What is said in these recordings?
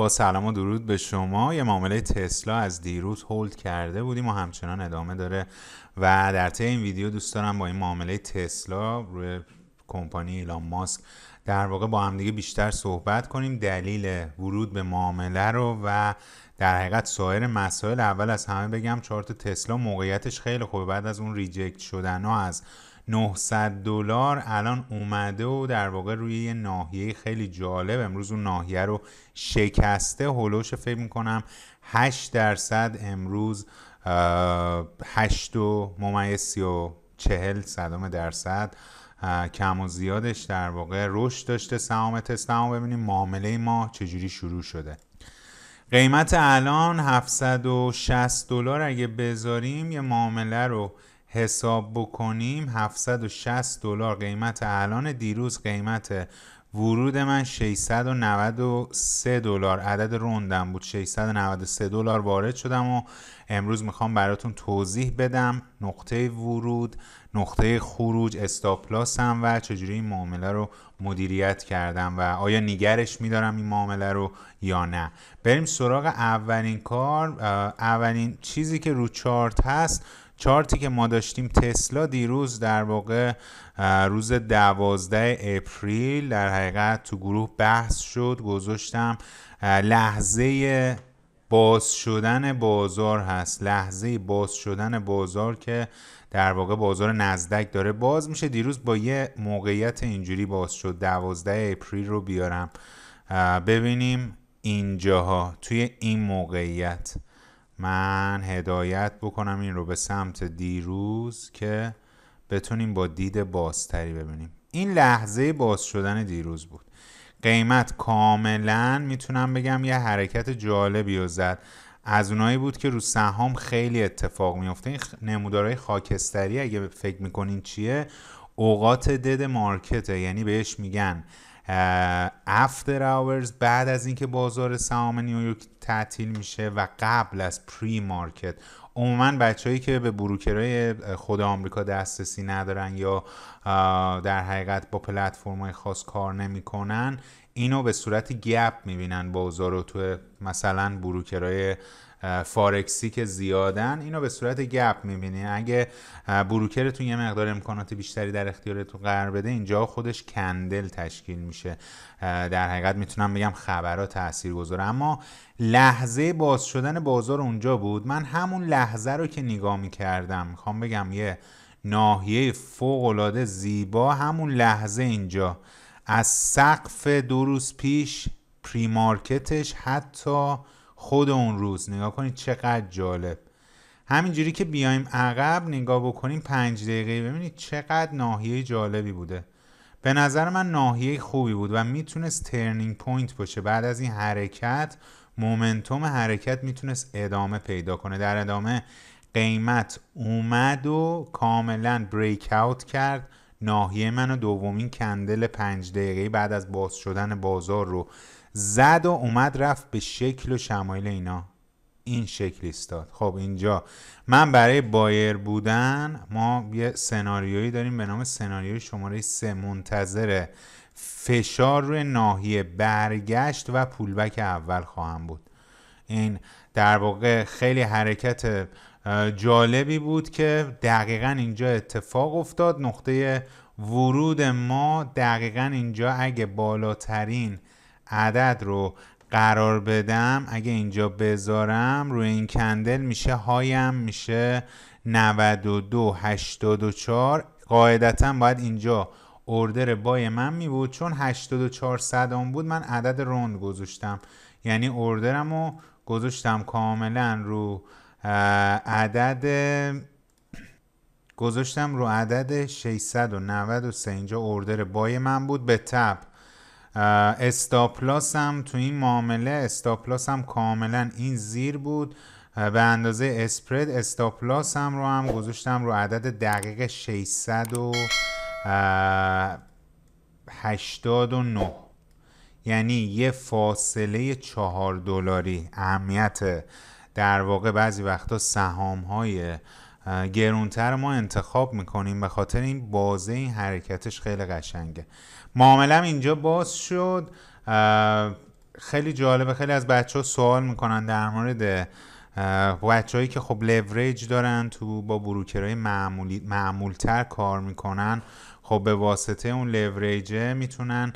با سلام و درود به شما یه معامله تسلا از دیروز هولد کرده بودیم و همچنان ادامه داره و در طی این ویدیو دوست دارم با این معامله تسلا روی کمپانی ایلان ماسک در واقع با همدیگه بیشتر صحبت کنیم دلیل ورود به معامله رو و در حقیقت سایر مسائل اول از همه بگم چارت تسلا موقعیتش خیلی خوبه بعد از اون ریجکت شدن ها از 900 دلار الان اومده و در واقع روی یه ناحیه خیلی جالب امروز اون ناحیه رو شکسته هلوش فکر میکنم 8 درصد امروز 8 ممیز و صدام درصد کم و زیادش در واقع رشد داشته سهام تسلا ببینیم معامله ما چجوری شروع شده قیمت الان 760 دلار اگه بذاریم یه معامله رو حساب بکنیم 760 دلار قیمت الان دیروز قیمت ورود من 693 دلار عدد روندم بود 693 دلار وارد شدم و امروز میخوام براتون توضیح بدم نقطه ورود نقطه خروج هم و چجوری این معامله رو مدیریت کردم و آیا نیگرش میدارم این معامله رو یا نه بریم سراغ اولین کار اولین چیزی که رو چارت هست چارتی که ما داشتیم تسلا دیروز در واقع روز دوازده اپریل در حقیقت تو گروه بحث شد گذاشتم لحظه باز شدن بازار هست لحظه باز شدن بازار که در واقع بازار نزدک داره باز میشه دیروز با یه موقعیت اینجوری باز شد دوازده اپریل رو بیارم ببینیم اینجاها توی این موقعیت من هدایت بکنم این رو به سمت دیروز که بتونیم با دید بازتری ببینیم این لحظه باز شدن دیروز بود قیمت کاملا میتونم بگم یه حرکت جالبی و زد از اونایی بود که رو سهام خیلی اتفاق میفته این نمودارهای خاکستری اگه فکر میکنین چیه اوقات دد مارکته یعنی بهش میگن افتر آورز بعد از اینکه بازار سهام نیویورک تعطیل میشه و قبل از پری مارکت عموما بچههایی که به بروکرای خود آمریکا دسترسی ندارن یا در حقیقت با پلتفرم‌های خاص کار نمیکنن اینو به صورت گپ میبینن بازار رو تو مثلا بروکرای فارکسی که زیادن اینو به صورت گپ میبینی اگه بروکرتون یه مقدار امکانات بیشتری در اختیارتون قرار بده اینجا خودش کندل تشکیل میشه در حقیقت میتونم بگم خبرها تاثیر گذاره اما لحظه باز شدن بازار اونجا بود من همون لحظه رو که نگاه میکردم میخوام بگم یه ناحیه فوقالعاده زیبا همون لحظه اینجا از سقف دو روز پیش پریمارکتش حتی خود اون روز نگاه کنید چقدر جالب همینجوری که بیایم عقب نگاه بکنیم پنج دقیقه ببینید چقدر ناحیه جالبی بوده به نظر من ناحیه خوبی بود و میتونست ترنینگ پوینت باشه بعد از این حرکت مومنتوم حرکت میتونست ادامه پیدا کنه در ادامه قیمت اومد و کاملا بریک اوت کرد ناحیه من و دومین کندل پنج دقیقه بعد از باز شدن بازار رو زد و اومد رفت به شکل و شمایل اینا این شکل استاد خب اینجا من برای بایر بودن ما یه سناریویی داریم به نام سناریوی شماره سه منتظر فشار روی ناحیه برگشت و پولبک اول خواهم بود این در واقع خیلی حرکت جالبی بود که دقیقا اینجا اتفاق افتاد نقطه ورود ما دقیقا اینجا اگه بالاترین عدد رو قرار بدم اگه اینجا بذارم روی این کندل میشه هایم میشه 92 84 قاعدتا باید اینجا اردر بای من می بود چون 84 صدام بود من عدد روند گذاشتم یعنی اردرم رو گذاشتم کاملا رو عدد گذاشتم رو عدد 693 اینجا اردر بای من بود به تب استاپلاس هم تو این معامله استاپلاس هم کاملا این زیر بود به اندازه اسپرد استاپلاس هم رو هم گذاشتم رو عدد دقیق 600 و 89 یعنی یه فاصله چهار دلاری اهمیت در واقع بعضی وقتا سهام های گرونتر ما انتخاب میکنیم به خاطر این بازه این حرکتش خیلی قشنگه معامله اینجا باز شد خیلی جالبه خیلی از بچه ها سوال میکنن در مورد بچههایی که خب لوریج دارن تو با بروکرهای معمولی معمولتر کار میکنن خب به واسطه اون لوریجه میتونن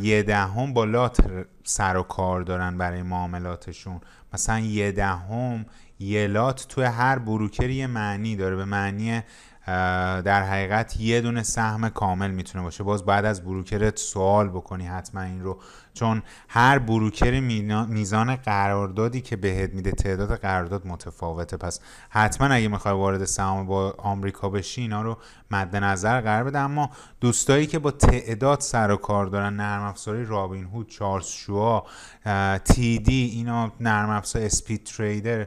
یه دهم ده با لات سر و کار دارن برای معاملاتشون مثلا یه دهم یلات توی هر بروکری یه معنی داره به معنی در حقیقت یه دونه سهم کامل میتونه باشه باز بعد از بروکرت سوال بکنی حتما این رو چون هر بروکر میزان قراردادی که بهت میده تعداد قرارداد متفاوته پس حتما اگه میخوای وارد سهام با آمریکا بشی اینا رو مد نظر قرار بده اما دوستایی که با تعداد سر و کار دارن نرم افزاری رابین هود چارلز شوا تی دی اینا نرم افزار اسپید تریدر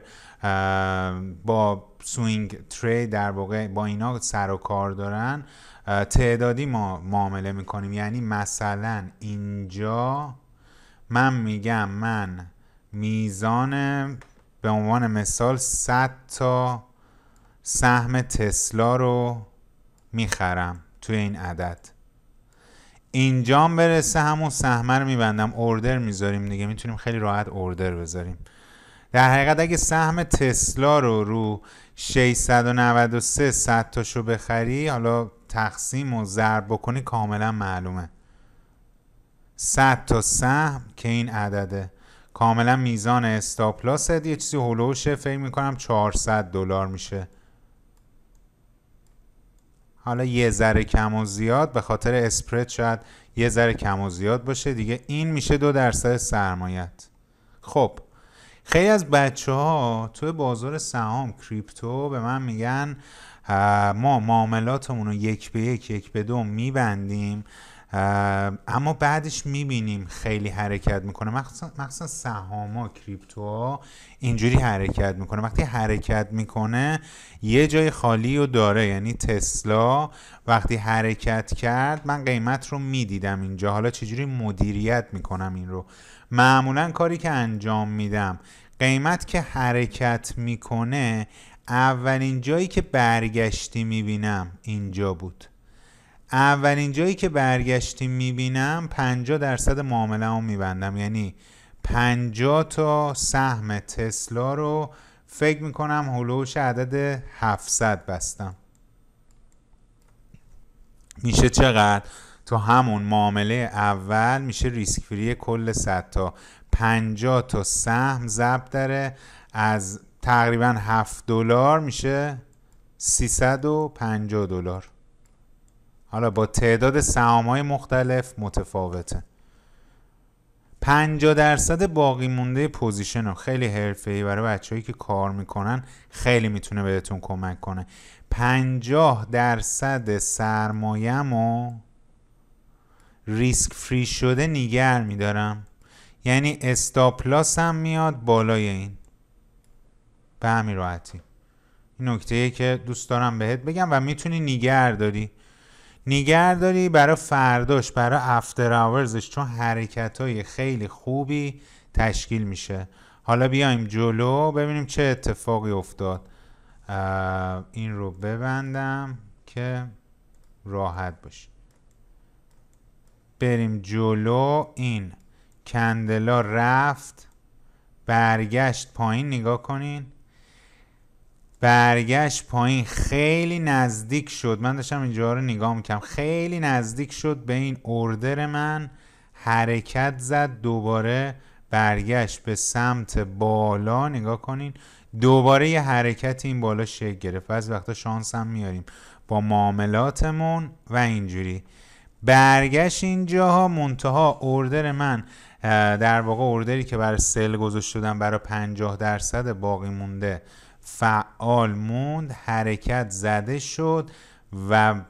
با سوینگ ترید در واقع با اینا سر و کار دارن تعدادی ما معامله میکنیم یعنی مثلا اینجا من میگم من میزان به عنوان مثال 100 تا سهم تسلا رو میخرم توی این عدد اینجا برسه همون سهم رو میبندم اوردر میذاریم دیگه میتونیم خیلی راحت اردر بذاریم در حقیقت اگه سهم تسلا رو رو 693 صد تاشو بخری حالا تقسیم و ضرب بکنی کاملا معلومه 100 تا سهم که این عدده کاملا میزان استاپلاس یه چیزی هلوشه فکر میکنم 400 دلار میشه حالا یه ذره کم و زیاد به خاطر اسپرد شاید یه ذره کم و زیاد باشه دیگه این میشه دو درصد سرمایت خب خیلی از بچه ها توی بازار سهام کریپتو به من میگن ما معاملاتمون رو یک به یک یک به دو میبندیم اما بعدش میبینیم خیلی حرکت میکنه مخصوصا سهاما کریپتو اینجوری حرکت میکنه وقتی حرکت میکنه یه جای خالی رو داره یعنی تسلا وقتی حرکت کرد من قیمت رو میدیدم اینجا حالا چجوری مدیریت میکنم این رو معمولا کاری که انجام میدم قیمت که حرکت میکنه اولین جایی که برگشتی میبینم اینجا بود اولین جایی که برگشتیم میبینم 50 درصد معامله هم میبندم یعنی 50 تا سهم تسلا رو فکر میکنم هلوش عدد 700 بستم میشه چقدر تو همون معامله اول میشه ریسک فری کل 100 تا 50 تا سهم ضبط داره از تقریبا 7 دلار میشه 350 دلار حالا با تعداد سهام های مختلف متفاوته 50 درصد باقی مونده پوزیشن رو خیلی ای برای هایی که کار میکنن خیلی میتونه بهتون کمک کنه 50 درصد سرمایه‌مو و ریسک فری شده نیگر میدارم یعنی استاپلاس هم میاد بالای این به همین راحتی این نکته که دوست دارم بهت بگم و میتونی نیگر داری نیگر داری برای فرداش برای افتر آورزش چون حرکت های خیلی خوبی تشکیل میشه حالا بیایم جلو ببینیم چه اتفاقی افتاد این رو ببندم که راحت باشیم بریم جلو این کندلا رفت برگشت پایین نگاه کنین برگشت پایین خیلی نزدیک شد من داشتم اینجا رو نگاه میکنم خیلی نزدیک شد به این اردر من حرکت زد دوباره برگشت به سمت بالا نگاه کنین دوباره یه حرکت این بالا شکل گرفت از وقتا شانس هم میاریم با معاملاتمون و اینجوری برگشت اینجاها منتها اردر من در واقع اردری که برای سل گذاشت شدم برای 50 درصد باقی مونده فعال موند حرکت زده شد و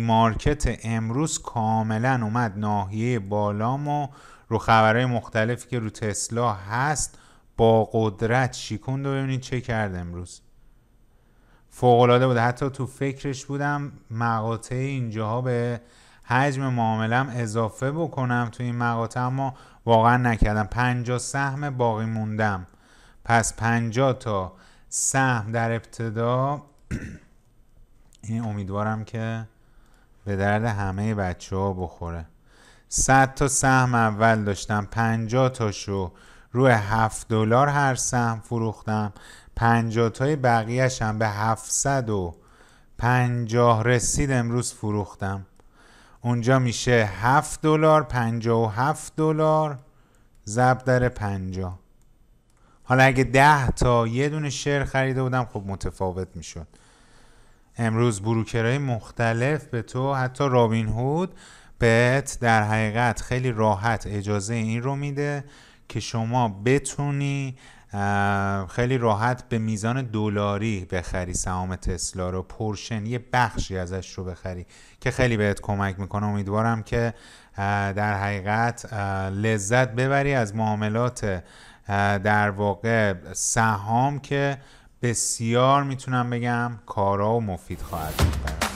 مارکت امروز کاملا اومد ناحیه بالامو رو خبرهای مختلفی که رو تسلا هست با قدرت شیکوند و ببینید چه کرد امروز فوقالعاده بود حتی تو فکرش بودم مقاطع اینجاها به حجم معاملم اضافه بکنم تو این مقاطع اما واقعا نکردم 50 سهم باقی موندم پس 50 تا سهم در ابتدا این یعنی امیدوارم که به درد همه بچه ها بخوره 100 تا سهم اول داشتم 50 تاشو روی 7 دلار هر سهم فروختم 50 تای بقیهش هم به 750 رسید امروز فروختم اونجا میشه 7 دلار 57 دلار ضرب در 50 حالا اگه ده تا یه دونه شعر خریده بودم خب متفاوت میشد امروز بروکرهای مختلف به تو حتی رابین هود بهت در حقیقت خیلی راحت اجازه این رو میده که شما بتونی خیلی راحت به میزان دلاری بخری سهام تسلا رو پورشن یه بخشی ازش رو بخری که خیلی بهت کمک میکنه امیدوارم که در حقیقت لذت ببری از معاملات در واقع سهام که بسیار میتونم بگم کارا و مفید خواهد بود